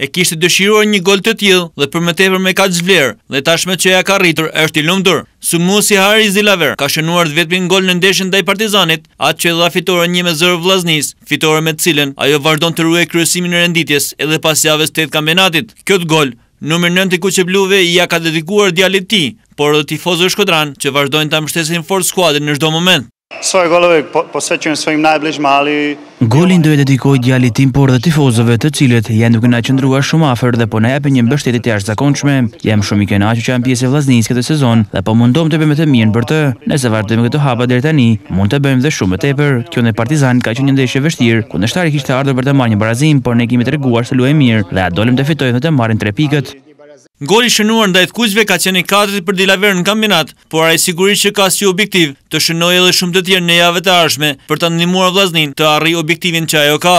e kishtë dëshiruar një gol të tjilë dhe për me tepër me ka të zvlerë dhe tashme që ja ka rritur është i lumë dërë. Su mu si Zilaver ka shënuar dhe vetëmin gol në ndeshën dhe i partizanit, atë që edhe a fitore një me zërë vlaznis, fitore me cilën ajo vardon të ruaj kryesimin e renditjes edhe pas javës së të të kambenatit. Kjo të gol, nëmër nëntë i kuqe bluve i ja ka dedikuar djalit ti, por dhe tifozër shkodran që vazhdojnë të amështesin moment. Po, po Golin do e dedikoj djali tim, por dhe tifozove të cilët janë duke na qëndrua shumë afer dhe po na jepe një mbështetit jashtë zakonçme. Jem shumë i kena që që janë pjesë e vlasnis këtë sezon dhe po mundom të bëjmë të mirën për të. Nëse vartëm këtë hapa dhe tani, mund të bëjmë dhe shumë të tepër. Kjo në partizan ka që një ndeshje vështirë, ku në shtari kishtë ardhur për të marrë një barazim, por ne kemi të reguar se luaj mirë dhe a dolem të fitojnë të marrin tre pikët. Goli shënuar ndaj dajtë kuzve ka qeni 4 për Dilaver në kampinat, por a i sigurisht që ka si objektiv të shënoj edhe shumë të tjerë në javët e arshme për të nëndimuar vlaznin të arri objektivin që ajo ka.